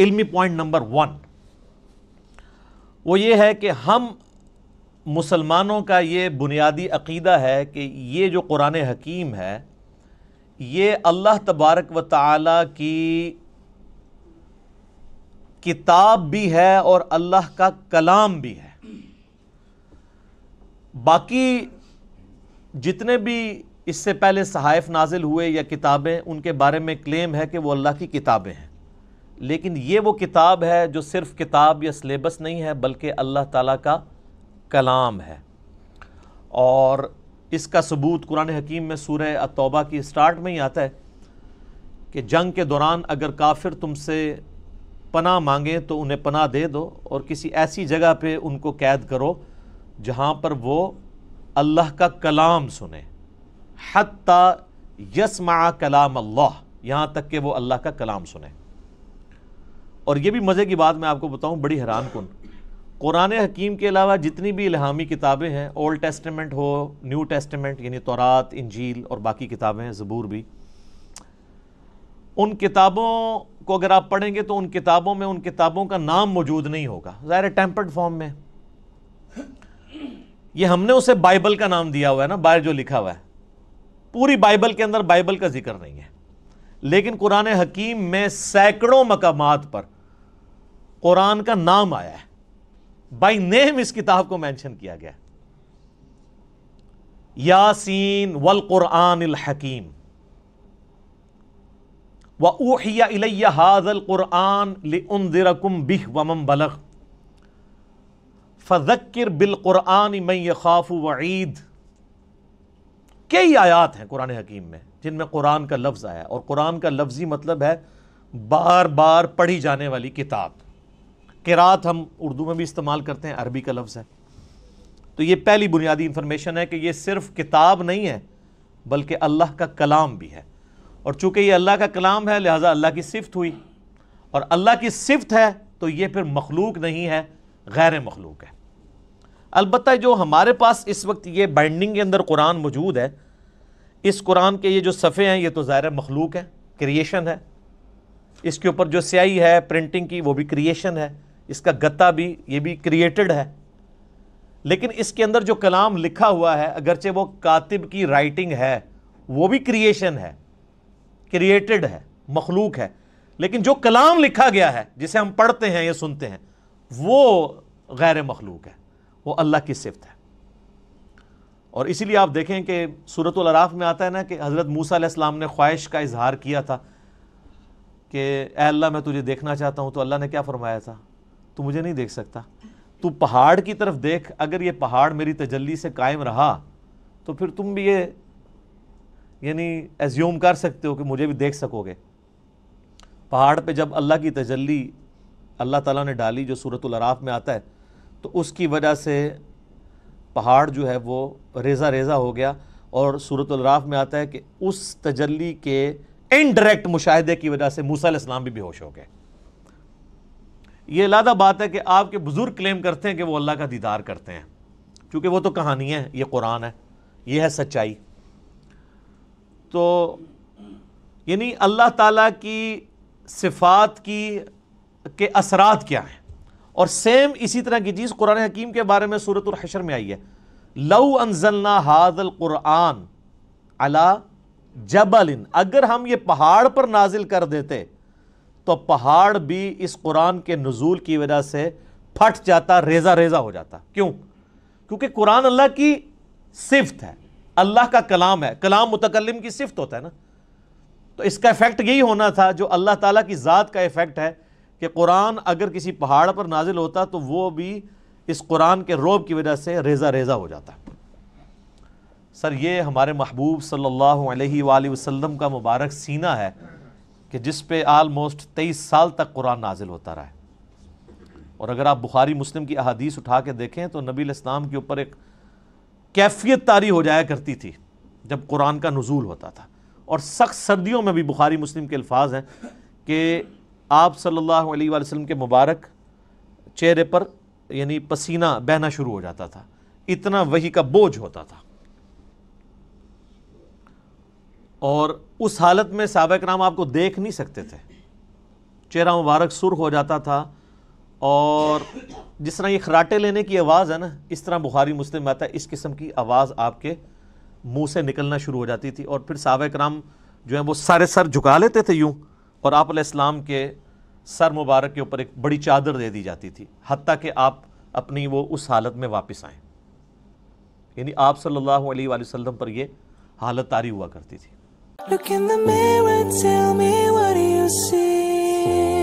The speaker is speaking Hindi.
इल्मी पॉइंट नंबर वन वो ये है कि हम मुसलमानों का ये बुनियादी अकीदा है कि ये जो कुरान हकीम है ये अल्लाह तबारक व ताला की किताब भी है और अल्लाह का कलाम भी है बाकी जितने भी इससे पहले सहाइफ नाजिल हुए या किताबें उनके बारे में क्लेम है कि वो अल्लाह की किताबें हैं लेकिन ये वो किताब है जो सिर्फ किताब या सलेबस नहीं है बल्कि अल्लाह ताला का कलाम है और इसका सबूत कुरान हकीम में सूर अतौबा की स्टार्ट में ही आता है कि जंग के दौरान अगर काफिर तुमसे पना मांगे तो उन्हें पना दे दो और किसी ऐसी जगह पे उनको कैद करो जहाँ पर वो अल्लाह का कलाम सुने हती यसमा कलाम अल्लाह यहाँ तक कि वो अल्लाह का कलाम सुने और ये भी मज़े की बात मैं आपको बताऊँ बड़ी हैरान कन कुरान हकीम के अलावा जितनी भी इलाहामी किताबें हैं ओल्ड टेस्टमेंट हो न्यू टेस्टमेंट यानी तौरात इंजील और बाकी किताबें हैं ज़बूर भी उन किताबों को अगर आप पढ़ेंगे तो उन किताबों में उन किताबों का नाम मौजूद नहीं होगा ज़ाहिर टेम्पर्ड फॉर्म में ये हमने उसे बाइबल का नाम दिया हुआ है ना बाहर जो लिखा हुआ है पूरी बाइबल के अंदर बाइबल का जिक्र नहीं है लेकिन कुरान हकीम में सैकड़ों मकामात पर कुरान का नाम आया है बाई नेम इस किताब को मैंशन किया गया यासीन वल कुरान हकीम व ऊहिया हाजल कुरान बिह वमम बलग फ़ज़क्र बिल कुरआन मैं खाफ वईद कई आयात हैं कुरान हकीम में जिनमें कुरान का लफ्ज़ आया और कुरान का लफ्ज़ी मतलब है बार बार पढ़ी जाने वाली किताब किरात हम उर्दू में भी इस्तेमाल करते हैं अरबी का लफ्ज़ है तो ये पहली बुनियादी इन्फॉर्मेशन है कि ये सिर्फ किताब नहीं है बल्कि अल्लाह का कलाम भी है और चूँकि ये अल्लाह का कलाम है लिहाजा अल्लाह की सिफत हुई और अल्लाह की सिफत है तो ये फिर मखलूक नहीं है गैर मखलूक है अलबत् जो हमारे पास इस वक्त ये बाइंडिंग के अंदर कुरान मौजूद है इस कुरान के ये जो सफ़े हैं ये तो ज़ाहिर मखलूक है क्रिएशन है इसके ऊपर जो स्याही है प्रिंटिंग की वो भी क्रिएशन है इसका गत्ता भी ये भी क्रिएटेड है लेकिन इसके अंदर जो कलाम लिखा हुआ है अगरचे वो कातिब की राइटिंग है वो भी क्रिएशन है क्रिएटेड है मखलूक है लेकिन जो कलाम लिखा गया है जिसे हम पढ़ते हैं या सुनते हैं वो गैर मखलूक है वो अल्लाह की सिफत है और इसीलिए आप देखें कि सूरत अराफ़ में आता है ना कि हज़रत मूसा ने ख्वाहिश का इजहार किया था कि अल्लाह मैं तुझे देखना चाहता हूँ तो अल्लाह ने क्या फ़रमाया था तो मुझे नहीं देख सकता तू पहाड़ की तरफ देख अगर ये पहाड़ मेरी तजल्ली से कायम रहा तो फिर तुम भी ये यानी एज्यूम कर सकते हो कि मुझे भी देख सकोगे पहाड़ पे जब अल्लाह की तजल्ली अल्लाह ताला ने डाली जो सूरत अराफ में आता है तो उसकी वजह से पहाड़ जो है वो रेज़ा रेज़ा हो गया और सूरत अराफ में आता है कि उस तजल्ली के इनडायरेक्ट मुशाहदे की वजह से मूसा इस्लाम भी बेहोश हो गए ये लादा बात है कि आपके बुज़ुर्ग क्लेम करते हैं कि वो अल्लाह का दीदार करते हैं क्योंकि वो तो कहानी है ये कुरान है ये है सच्चाई तो यानी अल्लाह ताला की सिफात की के असरात क्या हैं और सेम इसी तरह की चीज़ कुरान हकीम के बारे में सूरत और हशर में आई है लऊ अनजलना हाजल कुरान अला जबलिन अगर हम ये पहाड़ पर नाजिल कर देते तो पहाड़ भी इस कुरान के नज़ूल की वजह से फट जाता रेजा रेजा हो जाता क्यों क्योंकि कुरान अल्लाह की सिफत है अल्लाह का कलाम है कलाम मुतकलम की सिफत होता है ना तो इसका इफेक्ट यही होना था जो अल्लाह ताला की ज़ात का इफेक्ट है कि कुरान अगर किसी पहाड़ पर नाजिल होता तो वो भी इस कुरान के रोब की वजह से रेजा रेजा हो जाता सर ये हमारे महबूब सल्लल्लाहु अलैहि वसल्लम का मुबारक सीना है कि जिस पे आलमोस्ट तेईस साल तक कुरान नाजिल होता रहा है और अगर आप बुखारी मुस्लिम की अहादीस उठा के देखें तो नबी इस्लाम के ऊपर एक कैफियत तारी हो जाया करती थी जब कुरान का नजूल होता था और सख्त सर्दियों में भी बुखारी मुस्लिम के अल्फाज हैं कि आप सल्लल्लाहु अलैहि वसल्लम के मुबारक चेहरे पर यानी पसीना बहना शुरू हो जाता था इतना वही का बोझ होता था और उस हालत में सबक नाम आपको देख नहीं सकते थे चेहरा मुबारक सुर हो जाता था और जिस तरह ये खराटे लेने की आवाज़ है ना इस तरह बुखारी मुस्लिम आता है इस किस्म की आवाज़ आपके मुंह से निकलना शुरू हो जाती थी और फिर सबक राम जो है वो सारे सर झुका लेते थे यूँ और आप इस्लाम के सर मुबारक के ऊपर एक बड़ी चादर दे दी जाती थी हती कि आप अपनी वो उस हालत में वापस आएँ यानी आप सल्ला वसम पर यह हालत तारी हुआ करती थी Look in the mirror, tell me what do you see?